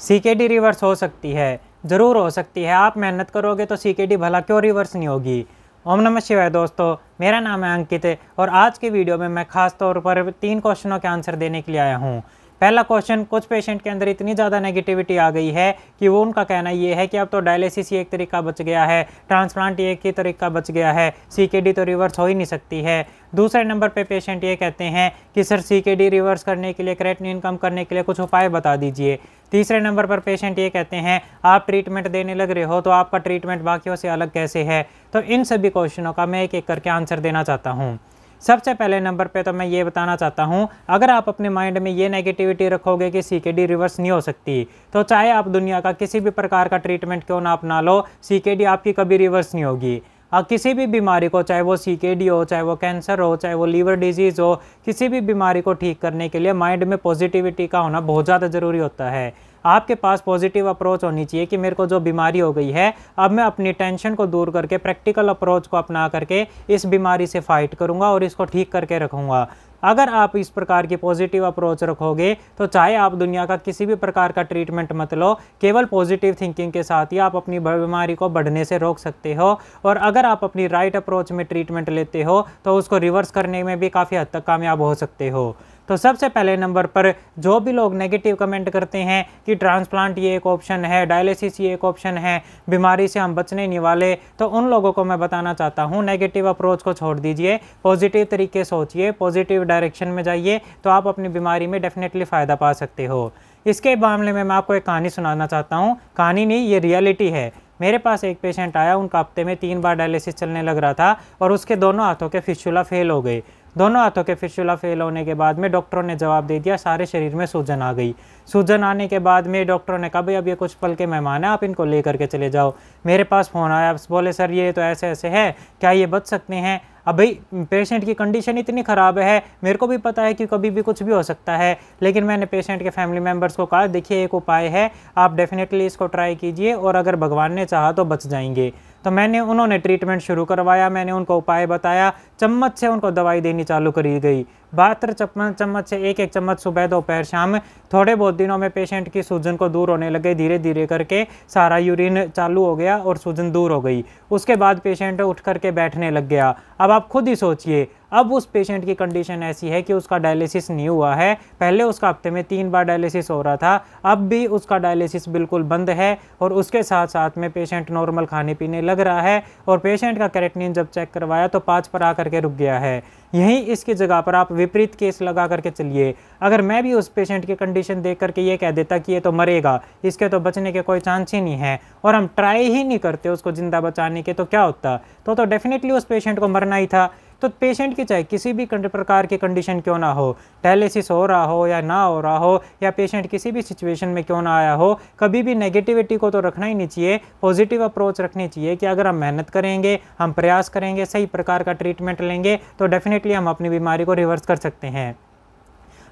CKD reverse हो सकती है ज़रूर हो सकती है आप मेहनत करोगे तो सीकेडी भला क्यों रिवर्स नहीं होगी ओम नमः शिवाय दोस्तों मेरा नाम है अंकित और आज के वीडियो में मैं खास तौर पर तीन क्वेश्चनों के आंसर देने के लिए आया हूँ पहला क्वेश्चन कुछ पेशेंट के अंदर इतनी ज़्यादा नेगेटिविटी आ गई है कि वो उनका कहना ये है कि अब तो डायलिसिस ही एक तरीका बच गया है ट्रांसप्लांट ये एक ही तरीका बच गया है सीकेडी तो रिवर्स हो ही नहीं सकती है दूसरे नंबर पे पेशेंट ये कहते हैं कि सर सीकेडी रिवर्स करने के लिए क्रेटनिन कम करने के लिए कुछ उपाय बता दीजिए तीसरे नंबर पर पेशेंट ये कहते हैं आप ट्रीटमेंट देने लग रहे हो तो आपका ट्रीटमेंट बाकियों से अलग कैसे है तो इन सभी क्वेश्चनों का मैं एक एक करके आंसर देना चाहता हूँ सबसे पहले नंबर पे तो मैं ये बताना चाहता हूँ अगर आप अपने माइंड में ये नेगेटिविटी रखोगे कि सीकेडी रिवर्स नहीं हो सकती तो चाहे आप दुनिया का किसी भी प्रकार का ट्रीटमेंट क्यों ना अपना लो सीकेडी आपकी कभी रिवर्स नहीं होगी और किसी भी बीमारी को चाहे वो सी हो चाहे वो कैंसर हो चाहे वो लीवर डिजीज़ हो किसी भी बीमारी को ठीक करने के लिए माइंड में पॉजिटिविटी का होना बहुत ज़्यादा ज़रूरी होता है आपके पास पॉजिटिव अप्रोच होनी चाहिए कि मेरे को जो बीमारी हो गई है अब मैं अपनी टेंशन को दूर करके प्रैक्टिकल अप्रोच को अपना करके इस बीमारी से फाइट करूँगा और इसको ठीक करके रखूँगा अगर आप इस प्रकार की पॉजिटिव अप्रोच रखोगे तो चाहे आप दुनिया का किसी भी प्रकार का ट्रीटमेंट मत लो केवल पॉजिटिव थिंकिंग के साथ ही आप अपनी बीमारी को बढ़ने से रोक सकते हो और अगर आप अपनी राइट अप्रोच में ट्रीटमेंट लेते हो तो उसको रिवर्स करने में भी काफ़ी हद तक कामयाब हो सकते हो तो सबसे पहले नंबर पर जो भी लोग नेगेटिव कमेंट करते हैं कि ट्रांसप्लांट ये एक ऑप्शन है डायलिसिस ये एक ऑप्शन है बीमारी से हम बचने नहीं वाले तो उन लोगों को मैं बताना चाहता हूँ नेगेटिव अप्रोच को छोड़ दीजिए पॉजिटिव तरीके सोचिए पॉजिटिव डायरेक्शन में जाइए तो आप अपनी बीमारी में डेफिनेटली फ़ायदा पा सकते हो इसके मामले में मैं आपको एक कहानी सुनाना चाहता हूँ कहानी नहीं ये रियलिटी है मेरे पास एक पेशेंट आया उनका हफ्ते में तीन बार डायलिसिस चलने लग रहा था और उसके दोनों हाथों के फिशुला फेल हो गए दोनों हाथों के फिशुला फेल होने के बाद में डॉक्टरों ने जवाब दे दिया सारे शरीर में सूजन आ गई सूजन आने के बाद में डॉक्टरों ने कहा भाई अब ये कुछ पल के मेहमान हैं आप इनको ले करके चले जाओ मेरे पास फ़ोन आया बोले सर ये तो ऐसे ऐसे है क्या ये बच सकते हैं अब भाई पेशेंट की कंडीशन इतनी ख़राब है मेरे को भी पता है कि कभी भी कुछ भी हो सकता है लेकिन मैंने पेशेंट के फैमिली मेम्बर्स को कहा देखिए एक उपाय है आप डेफिनेटली इसको ट्राई कीजिए और अगर भगवान ने चाहा तो बच जाएंगे तो मैंने उन्होंने ट्रीटमेंट शुरू करवाया मैंने उनको उपाय बताया चम्मच से उनको दवाई देनी चालू करी गई बहत्तर चम्मच चम्मच से एक एक चम्मच सुबह दोपहर शाम थोड़े बहुत दिनों में पेशेंट की सूजन को दूर होने लगे धीरे धीरे करके सारा यूरिन चालू हो गया और सूजन दूर हो गई उसके बाद पेशेंट उठ करके बैठने लग गया अब आप खुद ही सोचिए अब उस पेशेंट की कंडीशन ऐसी है कि उसका डायलिसिस नहीं हुआ है पहले उसका हफ्ते में तीन बार डायलिसिस हो रहा था अब भी उसका डायलिसिस बिल्कुल बंद है और उसके साथ साथ में पेशेंट नॉर्मल खाने पीने लग रहा है और पेशेंट का कैरेटनिन जब चेक करवाया तो पाँच पर आ करके रुक गया है यहीं इसकी जगह पर आप विपरीत केस लगा करके चलिए अगर मैं भी उस पेशेंट की कंडीशन देख करके ये कह देता कि ये तो मरेगा इसके तो बचने के कोई चांस ही नहीं है और हम ट्राई ही नहीं करते उसको ज़िंदा बचाने के तो क्या होता तो तो डेफिनेटली उस पेशेंट को मरना ही था तो पेशेंट की चाहे किसी भी प्रकार की कंडीशन क्यों ना हो डायलिसिस हो रहा हो या ना हो रहा हो या पेशेंट किसी भी सिचुएशन में क्यों ना आया हो कभी भी नेगेटिविटी को तो रखना ही नहीं चाहिए पॉजिटिव अप्रोच रखनी चाहिए कि अगर हम मेहनत करेंगे हम प्रयास करेंगे सही प्रकार का ट्रीटमेंट लेंगे तो डेफिनेटली हम अपनी बीमारी को रिवर्स कर सकते हैं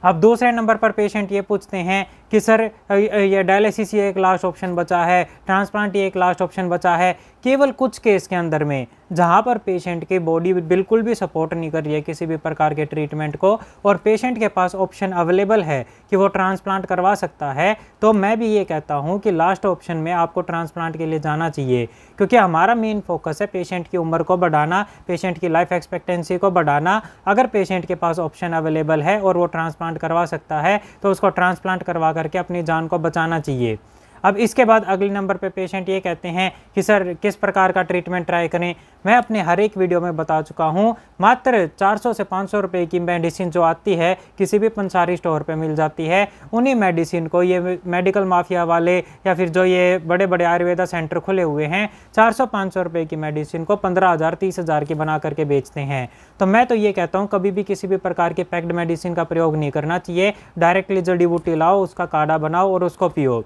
अब दूसरे नंबर पर पेशेंट ये पूछते हैं कि सर ये डायलिसिस ये एक लास्ट ऑप्शन बचा है ट्रांसप्लांट ये एक लास्ट ऑप्शन बचा है केवल कुछ केस के अंदर में जहाँ पर पेशेंट की बॉडी बिल्कुल भी सपोर्ट नहीं कर रही है किसी भी प्रकार के ट्रीटमेंट को और पेशेंट के पास ऑप्शन अवेलेबल है कि वो ट्रांसप्लांट करवा सकता है तो मैं भी ये कहता हूँ कि लास्ट ऑप्शन में आपको ट्रांसप्लांट के लिए जाना चाहिए क्योंकि हमारा मेन फोकस है पेशेंट की उम्र को बढ़ाना पेशेंट की लाइफ एक्सपेक्टेंसी को बढ़ाना अगर पेशेंट के पास ऑप्शन अवेलेबल है और वो ट्रांसप्लांट करवा सकता है तो उसको ट्रांसप्लांट करवा करके अपनी जान को बचाना चाहिए अब इसके बाद अगले नंबर पे पेशेंट ये कहते हैं कि सर किस प्रकार का ट्रीटमेंट ट्राई करें मैं अपने हर एक वीडियो में बता चुका हूँ मात्र 400 से 500 रुपए की मेडिसिन जो आती है किसी भी पंसारी स्टोर पे मिल जाती है उन्हीं मेडिसिन को ये मेडिकल माफिया वाले या फिर जो ये बड़े बड़े आयुर्वेदा सेंटर खुले हुए हैं 400-500 रुपये की मेडिसिन को 15000 30000 की बना करके बेचते हैं तो मैं तो ये कहता हूँ कभी भी किसी भी प्रकार के पैक्ड मेडिसिन का प्रयोग नहीं करना चाहिए डायरेक्टली जड़ी बूटी लाओ उसका काढ़ा बनाओ और उसको पियो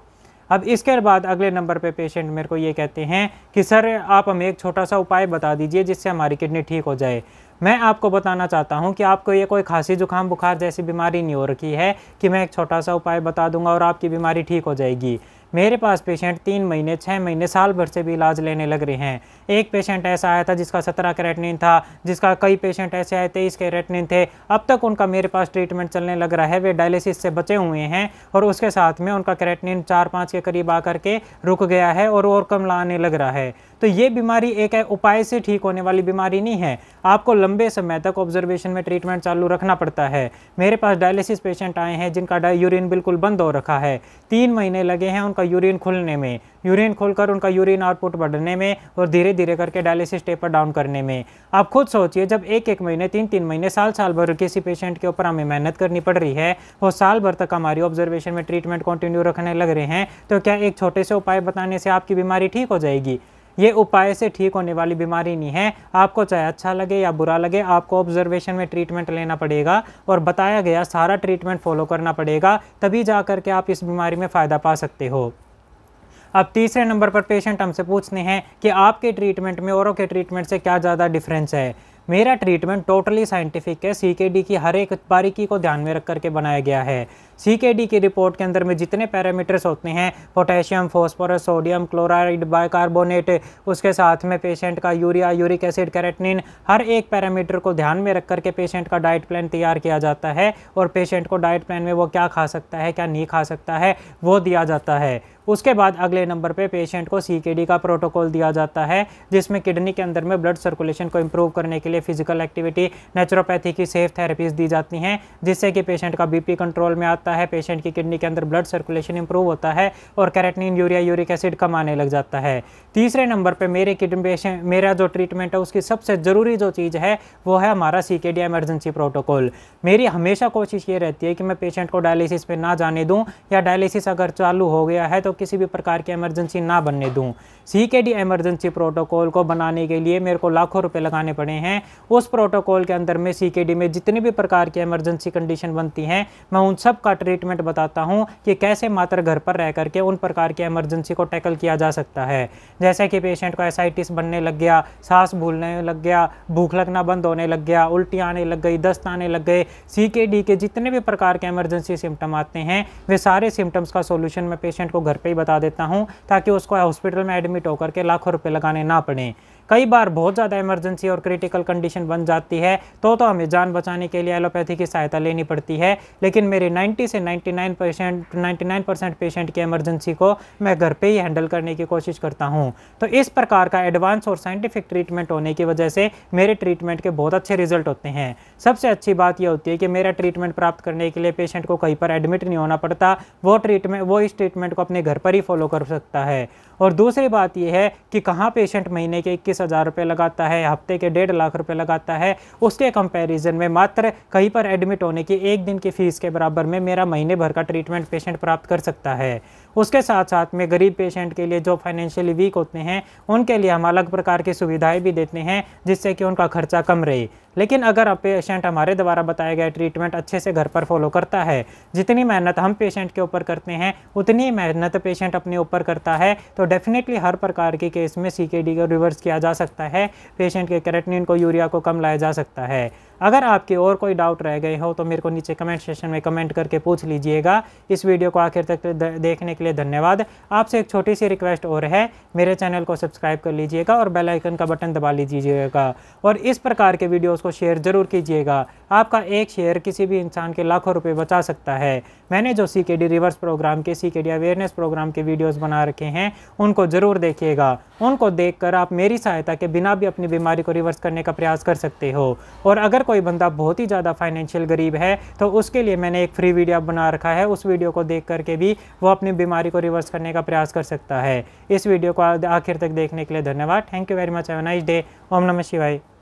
अब इसके बाद अगले नंबर पे पेशेंट मेरे को ये कहते हैं कि सर आप हमें एक छोटा सा उपाय बता दीजिए जिससे हमारी किडनी ठीक हो जाए मैं आपको बताना चाहता हूँ कि आपको ये कोई खांसी जुकाम बुखार जैसी बीमारी नहीं हो रखी है कि मैं एक छोटा सा उपाय बता दूंगा और आपकी बीमारी ठीक हो जाएगी मेरे पास पेशेंट तीन महीने छः महीने साल भर से भी इलाज लेने लग रहे हैं एक पेशेंट ऐसा आया था जिसका सत्रह कैरेटनिन था जिसका कई पेशेंट ऐसे आए तेईस कैरेटनिन थे अब तक उनका मेरे पास ट्रीटमेंट चलने लग रहा है वे डायलिसिस से बचे हुए हैं और उसके साथ में उनका कैरेटनिन चार पाँच के करीब आकर के रुक गया है और और कम लाने लग रहा है तो ये बीमारी एक उपाय से ठीक होने वाली बीमारी नहीं है आपको लंबे समय तक ऑब्जर्वेशन में ट्रीटमेंट चालू रखना पड़ता है मेरे पास डायलिसिस पेशेंट आए हैं जिनका यूरिन बिल्कुल बंद हो रखा है तीन महीने लगे हैं उनका यूरिन खुलने में यूरिन खोलकर उनका यूरिन आउटपुट बढ़ने में और धीरे धीरे करके डायलिसिस टेपर डाउन करने में आप खुद सोचिए जब एक एक महीने तीन तीन महीने साल साल भर किसी पेशेंट के ऊपर हमें मेहनत करनी पड़ रही है और साल भर तक हमारी ऑब्जर्वेशन में ट्रीटमेंट कंटिन्यू रखने लग रहे हैं तो क्या एक छोटे से उपाय बताने से आपकी बीमारी ठीक हो जाएगी ये उपाय से ठीक होने वाली बीमारी नहीं है आपको चाहे अच्छा लगे या बुरा लगे आपको ऑब्जर्वेशन में ट्रीटमेंट लेना पड़ेगा और बताया गया सारा ट्रीटमेंट फॉलो करना पड़ेगा तभी जा करके आप इस बीमारी में फ़ायदा पा सकते हो अब तीसरे नंबर पर पेशेंट हमसे पूछते हैं कि आपके ट्रीटमेंट में औरों के ट्रीटमेंट से क्या ज़्यादा डिफरेंस है मेरा ट्रीटमेंट टोटली साइंटिफिक है सीकेडी की हर एक बारीकी को ध्यान में रख करके बनाया गया है सीकेडी की रिपोर्ट के अंदर में जितने पैरामीटर्स होते हैं potassium phosphorus sodium chloride bicarbonate उसके साथ में पेशेंट का यूरिया यूरिक एसिड कैरेटनिन हर एक पैरामीटर को ध्यान में रख करके पेशेंट का डाइट प्लान तैयार किया जाता है और पेशेंट को डाइट प्लान में वो क्या खा सकता है क्या नहीं खा सकता है वो दिया जाता है उसके बाद अगले नंबर पे पेशेंट को सी का प्रोटोकॉल दिया जाता है जिसमें किडनी के अंदर में ब्लड सर्कुलेशन को इम्प्रूव करने के लिए फिजिकल एक्टिविटी नेचुरोपैथी की सेफ थेरेपीज दी जाती हैं जिससे कि पेशेंट का बीपी कंट्रोल में आता सकता है पेशेंट की किडनी के अंदर ब्लड सर्कुलेशन इंप्रूव होता है और कैरेटनिन यूरिया यूरिक एसिड कम आने लग जाता है तीसरे नंबर पे मेरे किडन मेरा जो ट्रीटमेंट है उसकी सबसे ज़रूरी जो चीज़ है वो है हमारा सी के डी एमरजेंसी प्रोटोकॉल मेरी हमेशा कोशिश ये रहती है कि मैं पेशेंट को डायलिसिस पे ना जाने दूँ या डायलिसिस अगर चालू हो गया है तो किसी भी प्रकार की एमरजेंसी ना बनने दूँ सी के डी एमरजेंसी प्रोटोकॉल को बनाने के लिए मेरे को लाखों रुपये लगाने पड़े हैं उस प्रोटोकॉल के अंदर में सी के डी में जितनी भी प्रकार की एमरजेंसी कंडीशन बनती हैं मैं उन सब का ट्रीटमेंट बताता हूँ कि कैसे मात्र घर पर रह करके उन प्रकार की एमरजेंसी को टैकल किया जा सकता है जैसे कि पेशेंट को एसाइटिस बनने लग गया सांस भूलने लग गया भूख लगना बंद होने लग गया उल्टी आने लग गई दस्त आने लग गए सी के डी के जितने भी प्रकार के एमरजेंसी सिम्टम आते हैं वे सारे सिम्टम्स का सोल्यूशन मैं पेशेंट को घर पर ही बता देता हूँ ताकि उसको हॉस्पिटल में एडमिट होकर के लाखों रुपये लगाने ना पड़ें कई बार बहुत ज़्यादा इमरजेंसी और क्रिटिकल कंडीशन बन जाती है तो तो हमें जान बचाने के लिए एलोपैथी की सहायता लेनी पड़ती है लेकिन मेरे 90 से 99 परसेंट नाइन्टी पेशेंट की इमरजेंसी को मैं घर पर ही हैंडल करने की कोशिश करता हूँ तो इस प्रकार का एडवांस और साइंटिफिक ट्रीटमेंट होने की वजह से मेरे ट्रीटमेंट के बहुत अच्छे रिजल्ट होते हैं सबसे अच्छी बात यह होती है कि मेरा ट्रीटमेंट प्राप्त करने के लिए पेशेंट को कहीं पर एडमिट नहीं होना पड़ता वो ट्रीटमेंट वो इस ट्रीटमेंट को अपने घर पर ही फॉलो कर सकता है और दूसरी बात यह है कि कहाँ पेशेंट महीने के पैंतीस हज़ार रुपये लगाता है हफ्ते के डेढ़ लाख रुपए लगाता है उसके कंपैरिजन में मात्र कहीं पर एडमिट होने की एक दिन की फ़ीस के बराबर में मेरा महीने भर का ट्रीटमेंट पेशेंट प्राप्त कर सकता है उसके साथ साथ में गरीब पेशेंट के लिए जो फाइनेंशियली वीक होते हैं उनके लिए हम अलग प्रकार की सुविधाएं भी देते हैं जिससे कि उनका खर्चा कम रहे लेकिन अगर पेशेंट हमारे द्वारा बताए गए ट्रीटमेंट अच्छे से घर पर फॉलो करता है जितनी मेहनत हम पेशेंट के ऊपर करते हैं उतनी मेहनत पेशेंट अपने ऊपर करता है तो डेफिनेटली हर प्रकार के केस में सी को रिवर्स किया जा सकता है पेशेंट के कैरेटनिन को यूरिया को कम लाया जा सकता है अगर आपके और कोई डाउट रह गए हो तो मेरे को नीचे कमेंट सेशन में कमेंट करके पूछ लीजिएगा इस वीडियो को आखिर तक देखने के लिए धन्यवाद आपसे एक छोटी सी रिक्वेस्ट और है मेरे चैनल को सब्सक्राइब कर लीजिएगा और बेल आइकन का बटन दबा लीजिएगा और इस प्रकार के वीडियोज़ को शेयर ज़रूर कीजिएगा आपका एक शेयर किसी भी इंसान के लाखों रुपये बचा सकता है मैंने जो सी के डी रिवर्स प्रोग्राम के C K D awareness programme के वीडियोज़ बना रखे हैं उनको ज़रूर देखिएगा उनको देखकर आप मेरी सहायता के बिना भी अपनी बीमारी को रिवर्स करने का प्रयास कर सकते हो और अगर कोई बंदा बहुत ही ज़्यादा फाइनेंशियल गरीब है तो उसके लिए मैंने एक फ्री वीडियो बना रखा है उस वीडियो को देख करके भी वो अपनी बीमारी को रिवर्स करने का प्रयास कर सकता है इस वीडियो को आखिर तक देखने के लिए धन्यवाद thank you very much have nice day ओम नमः शिवाय